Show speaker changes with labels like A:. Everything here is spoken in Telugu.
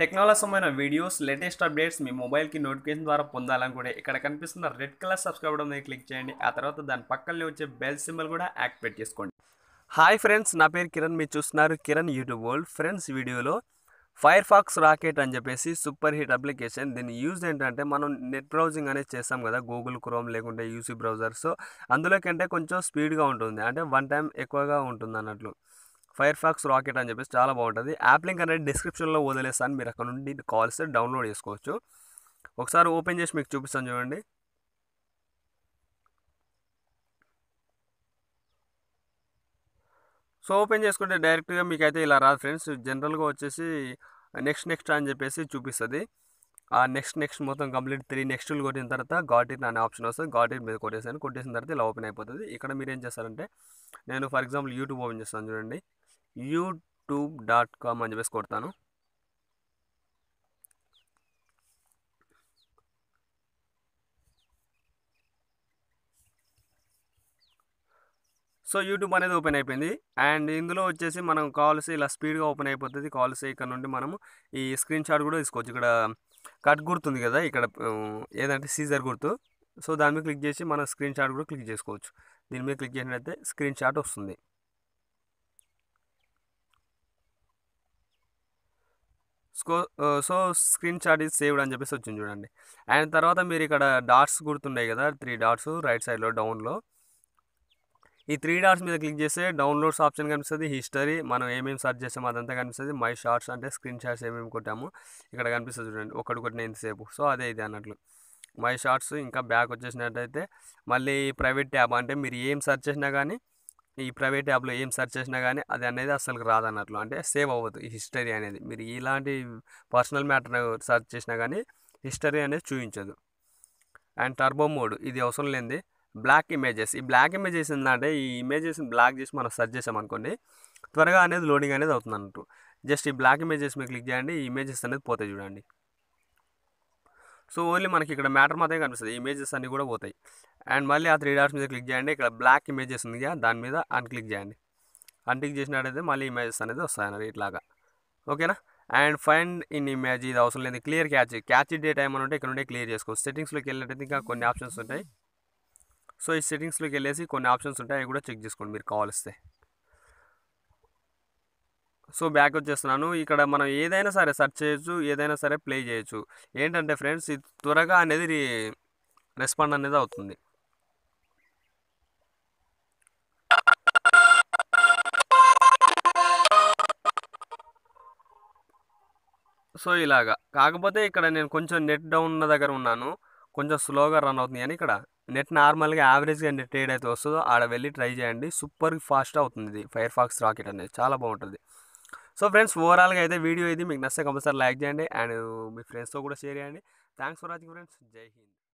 A: టెక్నాలజీ సంబంధించిన వీడియోస్ లేటెస్ట్ అప్డేట్స్ మీ మొబైల్కి నోటిఫికేషన్ ద్వారా పొందాలనుకుంటే ఇక్కడ కనిపిస్తున్న రెడ్ కలర్ సబ్స్క్రైబ్ బటన్ మీద క్లిక్ చేయండి ఆ తర్వాత దాని పక్కనే వచ్చే బెల్ సింబల్ కూడా యాక్టివేట్ చేసుకోండి హాయ్ ఫ్రెండ్స్ నా పేరు కిరణ్ మీరు చూస్తున్నారు కిరణ్ యూట్యూబ్ వరల్డ్ ఫ్రెండ్స్ వీడియోలో ఫైర్ ఫాక్స్ రాకెట్ అని చెప్పేసి సూపర్ హిట్ అప్లికేషన్ దీన్ని యూజ్ ఏంటంటే మనం నెట్ బ్రౌజింగ్ అనేది చేస్తాం కదా గూగుల్ క్రోమ్ లేకుంటే యూసీ బ్రౌజర్ సో అందులోకంటే కొంచెం స్పీడ్గా ఉంటుంది అంటే వన్ టైం ఎక్కువగా ఉంటుంది అన్నట్లు ఫైర్ ఫాక్స్ రాకెట్ అని చెప్పేసి చాలా బాగుంటుంది యాప్ లింక్ అనేది డిస్క్రిప్షన్లో వదిలేస్తాను మీరు అక్కడ నుండి కాల్స్ డౌన్లోడ్ చేసుకోవచ్చు ఒకసారి ఓపెన్ చేసి మీకు చూపిస్తాను చూడండి సో ఓపెన్ చేసుకుంటే డైరెక్ట్గా మీకు అయితే ఇలా రాదు ఫ్రెండ్స్ జనరల్గా వచ్చేసి నెక్స్ట్ నెక్స్ట్ అని చెప్పేసి చూపిస్తుంది ఆ నెక్స్ట్ నెక్స్ట్ మొత్తం కంప్లీట్ త్రీ నెక్స్ట్లు కొట్టిన తర్వాత గాట్ అనే ఆప్షన్ వస్తుంది గాట్ మీద కొట్టేసాను కొట్టేసిన తర్వాత ఇలా ఓపెన్ అయిపోతుంది ఇక్కడ మీరు ఏం చేస్తారంటే నేను ఫర్ ఎగ్జాంపుల్ యూట్యూబ్ ఓపెన్ చేస్తాను చూడండి యూట్యూబ్ డాట్ కామ్ అని చెప్పేసి కొడతాను సో యూట్యూబ్ అనేది ఓపెన్ అయిపోయింది అండ్ ఇందులో వచ్చేసి మనం కాల్స్ ఇలా స్పీడ్గా ఓపెన్ అయిపోతుంది కాల్స్ ఇక్కడ నుండి మనము ఈ స్క్రీన్ షాట్ కూడా తీసుకోవచ్చు ఇక్కడ కట్ గుర్తుంది కదా ఇక్కడ ఏదంటే సీజర్ గుర్తు సో దాని మీద క్లిక్ చేసి మనం స్క్రీన్ షాట్ కూడా క్లిక్ చేసుకోవచ్చు దీని మీద క్లిక్ చేసినట్టయితే స్క్రీన్ షాట్ వస్తుంది so so screenshot is saved అని చెప్పేసి వచ్చింది చూడండి అండ్ తర్వాత మీరు ఇక్కడ డాట్స్ గుర్తుండే కదా త్రీ డాట్స్ రైట్ సైడ్లో డౌన్లో ఈ త్రీ డాట్స్ మీద క్లిక్ చేస్తే డౌన్లోడ్స్ ఆప్షన్ కనిపిస్తుంది హిస్టరీ మనం ఏమేమి సర్చ్ చేసాము అదంతా కనిపిస్తుంది మై షార్ట్స్ అంటే స్క్రీన్ షాట్స్ ఏమేమి కొట్టాము ఇక్కడ కనిపిస్తుంది చూడండి ఒకటి ఎంతసేపు సో అదే ఇది అన్నట్లు మై షార్ట్స్ ఇంకా బ్యాక్ వచ్చేసినట్టయితే మళ్ళీ ప్రైవేట్ ట్యాబ్ అంటే మీరు ఏం సర్చ్ చేసినా కానీ ఈ ప్రైవేట్ యాప్లో ఏం సెర్చ్ చేసినా కానీ అది అనేది అసలు రాదన్నట్లు అంటే సేవ్ అవ్వదు ఈ హిస్టరీ అనేది మీరు ఇలాంటి పర్సనల్ మ్యాటర్ సెర్చ్ చేసినా కానీ హిస్టరీ అనేది చూపించదు అండ్ టర్బో మోడ్ ఇది అవసరం లేనిది బ్లాక్ ఇమేజెస్ ఈ బ్లాక్ ఇమేజెస్ ఏంటంటే ఈ ఇమేజెస్ని బ్లాక్ చేసి మనం సెర్చ్ చేసామనుకోండి త్వరగా అనేది లోడింగ్ అనేది అవుతుంది అన్నట్టు జస్ట్ ఈ బ్లాక్ ఇమేజెస్ మీరు క్లిక్ చేయండి ఈ ఇమేజెస్ అనేది పోతే చూడండి సో ఓన్లీ మనకి ఇక్కడ మ్యాటర్ మాత్రమే కనిపిస్తుంది ఇమేజెస్ అన్నీ కూడా పోతాయి అండ్ మళ్ళీ ఆ త్రీ డాట్స్ మీద క్లిక్ చేయండి ఇక్కడ బ్లాక్ ఇమేజెస్ ఉంది కదా దాని మీద అన్క్లిక్ చేయండి అన్క్లిక్ చేసినట్టయితే మళ్ళీ ఇమేజెస్ అనేది వస్తాయన్నది ఇట్లాగా ఓకేనా అండ్ ఫైండ్ ఇన్ ఇమేజ్ ఇది అవసరం లేదు క్లియర్ క్యాచ్ క్యాచ్ డేట్ ఏమైనా ఉంటే ఇక్కడ ఉంటే క్లియర్ చేసుకోవచ్చు సెట్టింగ్స్లోకి వెళ్ళినట్టు ఇంకా కొన్ని ఆప్షన్స్ ఉంటాయి సో ఈ సెట్టింగ్స్లోకి వెళ్ళేసి కొన్ని ఆప్షన్స్ ఉంటాయి అవి కూడా చెక్ చేసుకోండి మీరు కావాల్స్తే సో బ్యాక్ వచ్చేస్తున్నాను ఇక్కడ మనం ఏదైనా సరే సెర్చ్ చేయొచ్చు ఏదైనా సరే ప్లే చేయొచ్చు ఏంటంటే ఫ్రెండ్స్ ఇది త్వరగా అనేది రెస్పాండ్ అనేది అవుతుంది సో ఇలాగా కాకపోతే ఇక్కడ నేను కొంచెం నెట్ డౌన్ ఉన్న దగ్గర ఉన్నాను కొంచెం స్లోగా రన్ అవుతుంది కానీ ఇక్కడ నెట్ నార్మల్గా యావరేజ్గా నెట్ ఏడైతే వస్తుందో ఆడ వెళ్ళి ట్రై చేయండి సూపర్ ఫాస్ట్ అవుతుంది ఇది ఫైర్ ఫాక్స్ రాకెట్ అనేది చాలా బాగుంటుంది సో ఫ్రెండ్స్ ఓవరాల్గా అయితే వీడియో ఇది మీకు నచ్చే కంపల్సరీ లైక్ చేయండి అండ్ మీ ఫ్రెండ్స్తో కూడా షేర్ చేయండి థ్యాంక్స్ ఫర్ వాచింగ్ ఫ్రెండ్స్ జై హింద్